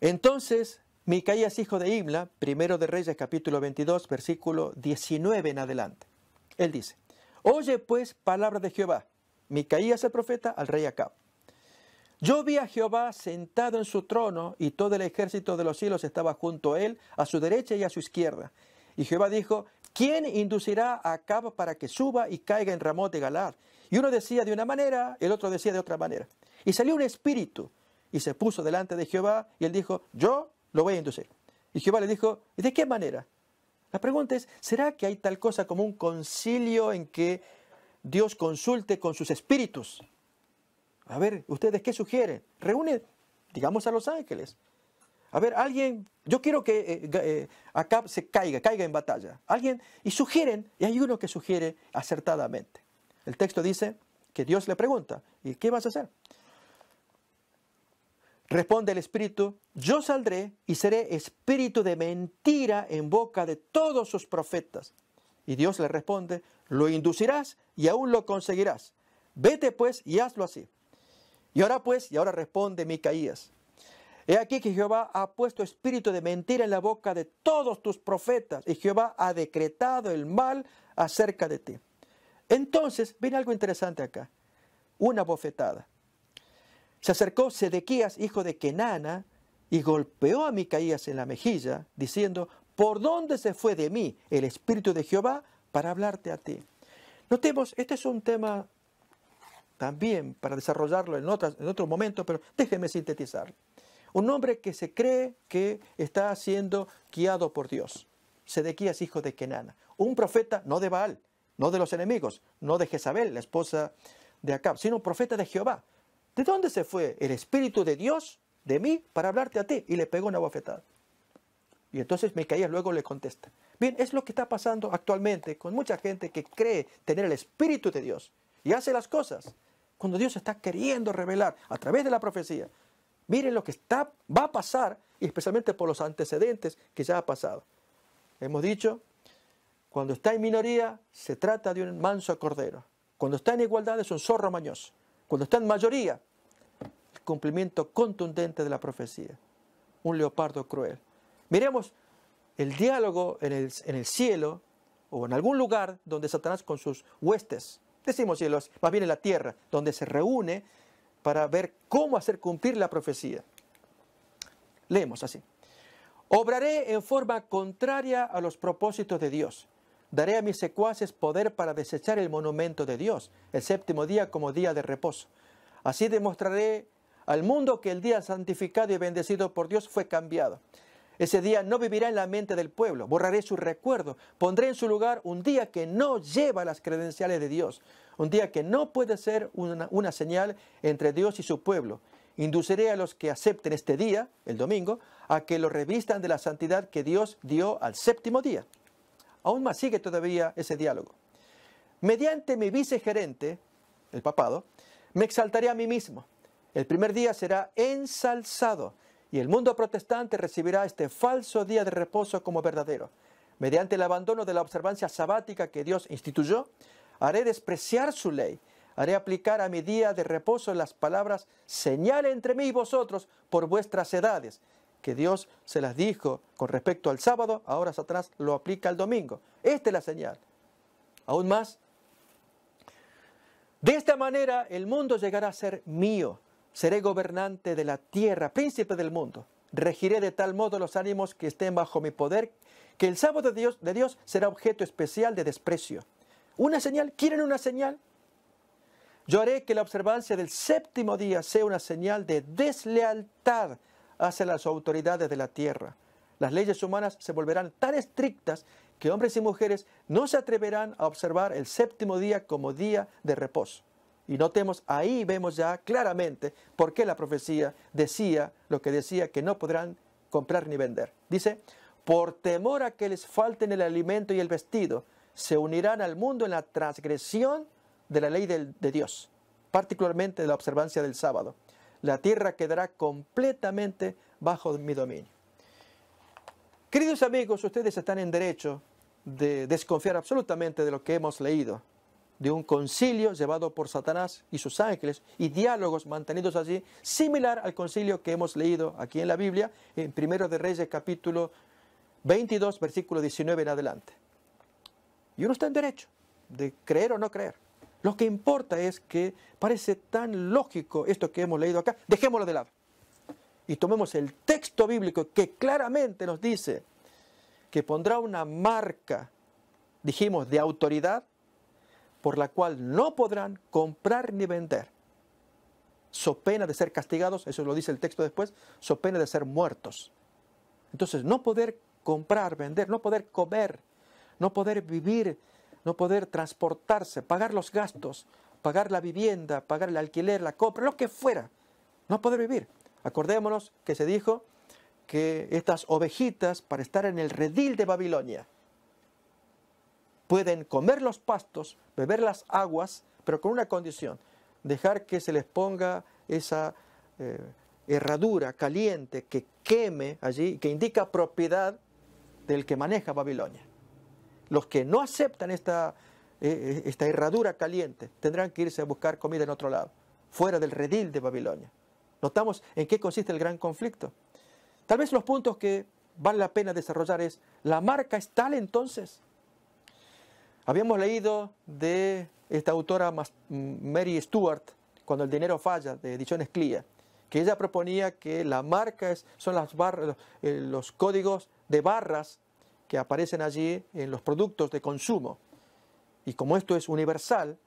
entonces Micaías, hijo de Imla, primero de Reyes, capítulo 22, versículo 19 en adelante. Él dice, oye pues palabra de Jehová, Micaías el profeta al rey Acab. Yo vi a Jehová sentado en su trono y todo el ejército de los cielos estaba junto a él, a su derecha y a su izquierda. Y Jehová dijo, ¿quién inducirá a Acab para que suba y caiga en Ramón de Galar? Y uno decía de una manera, el otro decía de otra manera. Y salió un espíritu y se puso delante de Jehová y él dijo, yo lo voy a inducir. Y Jehová le dijo, ¿y de qué manera? La pregunta es, ¿será que hay tal cosa como un concilio en que Dios consulte con sus espíritus. A ver, ¿ustedes qué sugieren? Reúnen, digamos, a los ángeles. A ver, alguien, yo quiero que eh, eh, acá se caiga, caiga en batalla. Alguien, y sugieren, y hay uno que sugiere acertadamente. El texto dice que Dios le pregunta, ¿y qué vas a hacer? Responde el Espíritu, yo saldré y seré espíritu de mentira en boca de todos sus profetas. Y Dios le responde, lo inducirás y aún lo conseguirás. Vete pues y hazlo así. Y ahora pues, y ahora responde Micaías. He aquí que Jehová ha puesto espíritu de mentira en la boca de todos tus profetas y Jehová ha decretado el mal acerca de ti. Entonces, viene algo interesante acá, una bofetada. Se acercó Sedequías, hijo de Kenana, y golpeó a Micaías en la mejilla, diciendo, ¿por dónde se fue de mí el espíritu de Jehová para hablarte a ti? Notemos, este es un tema también para desarrollarlo en, otras, en otro momento, pero déjeme sintetizar. Un hombre que se cree que está siendo guiado por Dios. Sedequías, hijo de Kenana. Un profeta, no de Baal, no de los enemigos, no de Jezabel, la esposa de Acab, sino un profeta de Jehová. ¿De dónde se fue el Espíritu de Dios de mí para hablarte a ti? Y le pegó una bofetada. Y entonces Micaías luego le contesta, Bien, es lo que está pasando actualmente con mucha gente que cree tener el Espíritu de Dios y hace las cosas cuando Dios está queriendo revelar a través de la profecía. Miren lo que está, va a pasar, y especialmente por los antecedentes que ya ha pasado. Hemos dicho, cuando está en minoría, se trata de un manso cordero. Cuando está en igualdad, es un zorro mañoso. Cuando está en mayoría, el cumplimiento contundente de la profecía. Un leopardo cruel. Miremos el diálogo en el, cielo o en algún lugar donde Satanás con sus huestes, decimos cielos, más bien en la tierra, donde se reúne para ver cómo hacer cumplir la profecía. Leemos así. Obraré en forma contraria a los propósitos de Dios. Daré a mis secuaces poder para desechar el monumento de Dios, el séptimo día como día de reposo. Así demostraré al mundo que el día santificado y bendecido por Dios fue cambiado. Ese día no vivirá en la mente del pueblo, borraré su recuerdo, pondré en su lugar un día que no lleva las credenciales de Dios, un día que no puede ser una, señal entre Dios y su pueblo. Induciré a los que acepten este día, el domingo, a que lo revistan de la santidad que Dios dio al séptimo día. Aún más sigue todavía ese diálogo. Mediante mi vicegerente, el papado, me exaltaré a mí mismo. El primer día será ensalzado y el mundo protestante recibirá este falso día de reposo como verdadero. Mediante el abandono de la observancia sabática que Dios instituyó, haré despreciar su ley, haré aplicar a mi día de reposo las palabras señal entre mí y vosotros por vuestras edades, que Dios se las dijo con respecto al sábado, ahora Satanás lo aplica al domingo. Esta es la señal. Aún más, de esta manera el mundo llegará a ser mío, seré gobernante de la tierra, príncipe del mundo. Regiré de tal modo los ánimos que estén bajo mi poder, que el sábado de Dios, de Dios será objeto especial de desprecio. ¿Una señal? ¿Quieren una señal? Yo haré que la observancia del séptimo día sea una señal de deslealtad hacia las autoridades de la tierra. Las leyes humanas se volverán tan estrictas que hombres y mujeres no se atreverán a observar el séptimo día como día de reposo. Y notemos, ahí vemos ya claramente por qué la profecía decía lo que decía, que no podrán comprar ni vender. Dice, por temor a que les falten el alimento y el vestido, se unirán al mundo en la transgresión de la ley de, Dios, particularmente de la observancia del sábado. La tierra quedará completamente bajo mi dominio. Queridos amigos, ustedes están en derecho de desconfiar absolutamente de lo que hemos leído de un concilio llevado por Satanás y sus ángeles y diálogos mantenidos allí, similar al concilio que hemos leído aquí en la Biblia, en Primero de Reyes capítulo 22, versículo 19 en adelante. Y uno está en derecho de creer o no creer. Lo que importa es que parece tan lógico esto que hemos leído acá, dejémoslo de lado. Y tomemos el texto bíblico que claramente nos dice que pondrá una marca, dijimos, de autoridad por la cual no podrán comprar ni vender. So pena de ser castigados, eso lo dice el texto después, so pena de ser muertos. Entonces, no poder comprar, vender, no poder comer, no poder vivir, no poder transportarse, pagar los gastos, pagar la vivienda, pagar el alquiler, la compra, lo que fuera, no poder vivir. Acordémonos que se dijo que estas ovejitas para estar en el redil de Babilonia, pueden comer los pastos, beber las aguas, pero con una condición, dejar que se les ponga esa eh, herradura caliente que queme allí, que indica propiedad del que maneja Babilonia. Los que no aceptan esta, eh, eh, esta herradura caliente tendrán que irse a buscar comida en otro lado, fuera del redil de Babilonia. Notamos en qué consiste el gran conflicto. Tal vez los puntos que vale la pena desarrollar es, la marca es tal entonces Habíamos leído de esta autora mm, Mary Stewart, Cuando el dinero falla, de Ediciones Clia, que ella proponía que la marca son eh, los códigos de barras que aparecen allí en los productos de consumo. Y como esto es universal,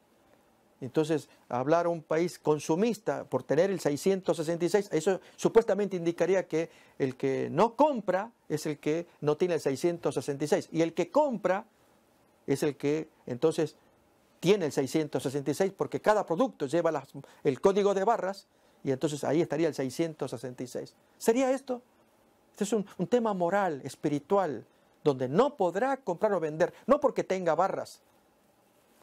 entonces, hablar a un país consumista por tener el 666, eso supuestamente indicaría que el que no compra es el que no tiene el 666. Y el que compra es el que entonces tiene el 666 porque cada producto lleva el código de barras y entonces ahí estaría el 666. ¿Sería esto? Este es un tema moral, espiritual, donde no podrá comprar o vender, no porque tenga barras,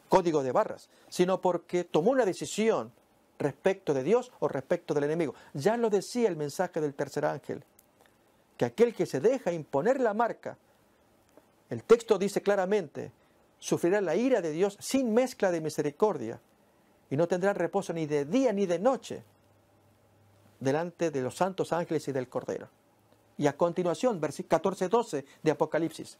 código de barras, sino porque tomó una decisión respecto de Dios o respecto del enemigo. Ya lo decía el mensaje del tercer ángel, que aquel que se deja imponer la marca, el texto dice claramente sufrirá la ira de Dios sin mezcla de misericordia, y no tendrá reposo ni de día ni de noche delante de los santos ángeles y del Cordero. Y a continuación, versículo 14-12 de Apocalipsis.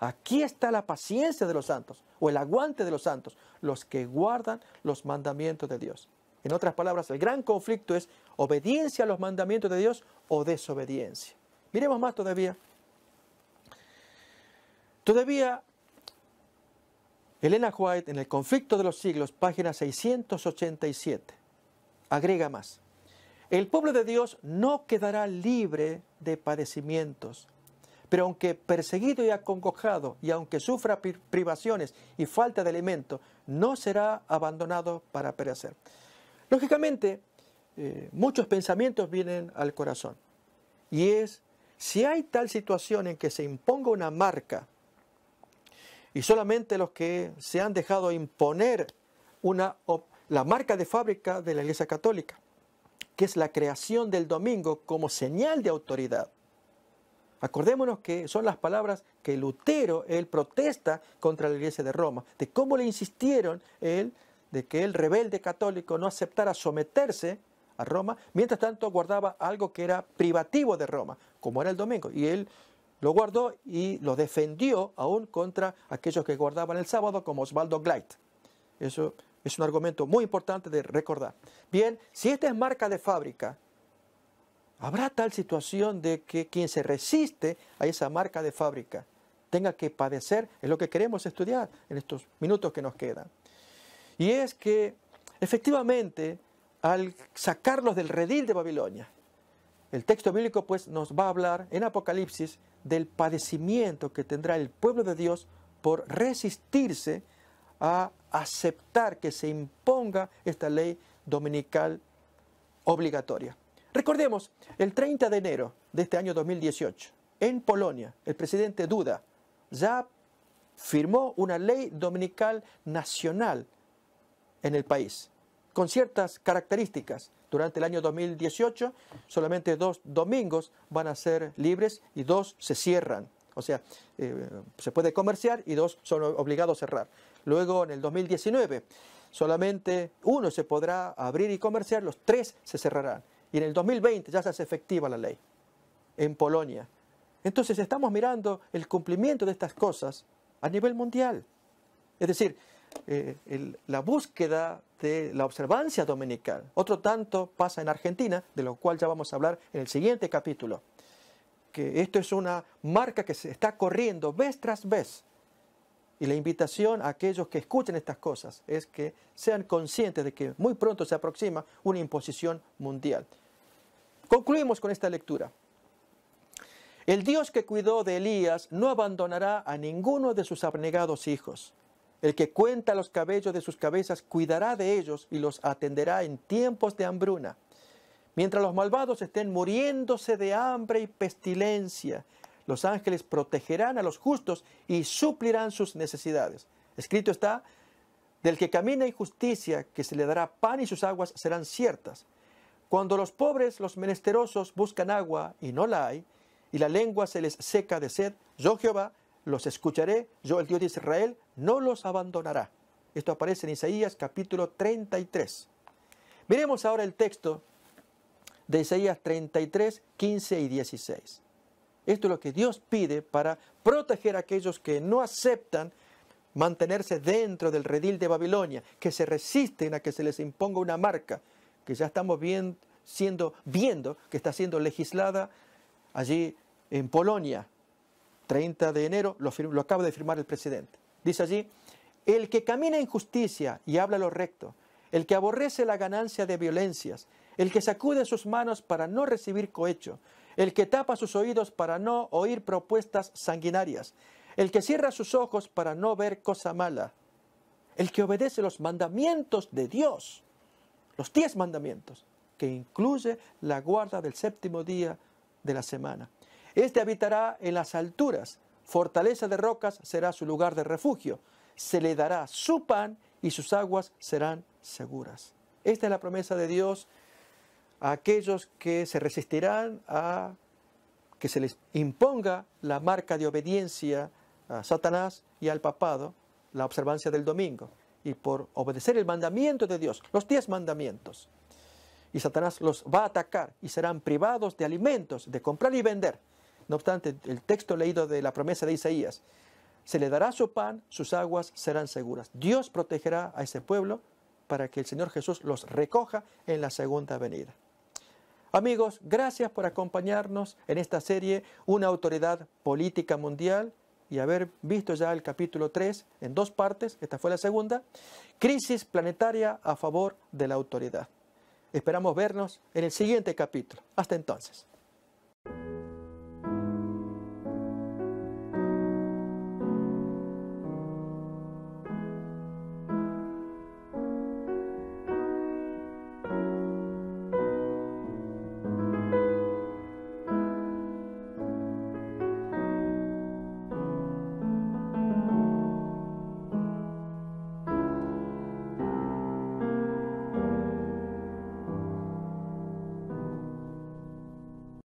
Aquí está la paciencia de los santos, o el aguante de los santos, los que guardan los mandamientos de Dios. En otras palabras, el gran conflicto es obediencia a los mandamientos de Dios o desobediencia. Miremos más todavía. Todavía Elena White, en El conflicto de los siglos, página 687, agrega más. El pueblo de Dios no quedará libre de padecimientos, pero aunque perseguido y acongojado, y aunque sufra privaciones y falta de alimento, no será abandonado para perecer. Lógicamente, eh, muchos pensamientos vienen al corazón. Y es, si hay tal situación en que se imponga una marca y solamente los que se han dejado imponer una, la marca de fábrica de la Iglesia Católica, que es la creación del domingo como señal de autoridad. Acordémonos que son las palabras que Lutero, él protesta contra la Iglesia de Roma, de cómo le insistieron él, de que el rebelde católico no aceptara someterse a Roma, mientras tanto guardaba algo que era privativo de Roma, como era el domingo. Y él lo guardó y lo defendió aún contra aquellos que guardaban el sábado, como Osvaldo Gleit. Eso es un argumento muy importante de recordar. Bien, si esta es marca de fábrica, habrá tal situación de que quien se resiste a esa marca de fábrica tenga que padecer, es lo que queremos estudiar en estos minutos que nos quedan. Y es que efectivamente, al sacarlos del redil de Babilonia, el texto bíblico pues nos va a hablar en Apocalipsis del padecimiento que tendrá el pueblo de Dios por resistirse a aceptar que se imponga esta ley dominical obligatoria. Recordemos, el 30 de enero de este año 2018, en Polonia, el presidente Duda ya firmó una ley dominical nacional en el país, con ciertas características durante el año 2018, solamente dos domingos van a ser libres y dos se cierran. O sea, eh, se puede comerciar y dos son obligados a cerrar. Luego, en el 2019, solamente uno se podrá abrir y comerciar, los tres se cerrarán. Y en el 2020 ya se hace efectiva la ley en Polonia. Entonces estamos mirando el cumplimiento de estas cosas a nivel mundial. Es decir, eh, la búsqueda de la observancia dominical. Otro tanto pasa en Argentina, de lo cual ya vamos a hablar en el siguiente capítulo. Que esto es una marca que se está corriendo vez tras vez. Y la invitación a aquellos que escuchen estas cosas es que sean conscientes de que muy pronto se aproxima una imposición mundial. Concluimos con esta lectura. El Dios que cuidó de Elías no abandonará a ninguno de sus abnegados hijos. El que cuenta los cabellos de sus cabezas cuidará de ellos y los atenderá en tiempos de hambruna. Mientras los malvados estén muriéndose de hambre y pestilencia, los ángeles protegerán a los justos y suplirán sus necesidades. Escrito está, del que camina en justicia, que se le dará pan y sus aguas serán ciertas. Cuando los pobres, los menesterosos, buscan agua y no la hay, y la lengua se les seca de sed, yo Jehová los escucharé, yo el Dios de Israel no los abandonará. Esto aparece en Isaías capítulo 33. Miremos ahora el texto de Isaías 33, 15 y 16. Esto es lo que Dios pide para proteger a aquellos que no aceptan mantenerse dentro del redil de Babilonia, que se resisten a que se les imponga una marca, que ya estamos viendo, que está siendo legislada allí en Polonia. 30 de enero lo acaba de firmar el presidente. Dice allí, el que camina en justicia y habla lo recto, el que aborrece la ganancia de violencias, el que sacude sus manos para no recibir cohecho, el que tapa sus oídos para no oír propuestas sanguinarias, el que cierra sus ojos para no ver cosa mala, el que obedece los mandamientos de Dios, los diez mandamientos, que incluye la guarda del séptimo día de la semana. Este habitará en las alturas Fortaleza de rocas será su lugar de refugio. Se le dará su pan y sus aguas serán seguras. Esta es la promesa de Dios a aquellos que se resistirán a que se les imponga la marca de obediencia a Satanás y al papado, la observancia del domingo, y por obedecer el mandamiento de Dios, los diez mandamientos. Y Satanás los va a atacar y serán privados de alimentos, de comprar y vender. No obstante, el texto leído de la promesa de Isaías, se le dará su pan, sus aguas serán seguras. Dios protegerá a ese pueblo para que el Señor Jesús los recoja en la segunda venida. Amigos, gracias por acompañarnos en esta serie Una autoridad política mundial y haber visto ya el capítulo 3 en dos partes, esta fue la segunda, Crisis planetaria a favor de la autoridad. Esperamos vernos en el siguiente capítulo. Hasta entonces.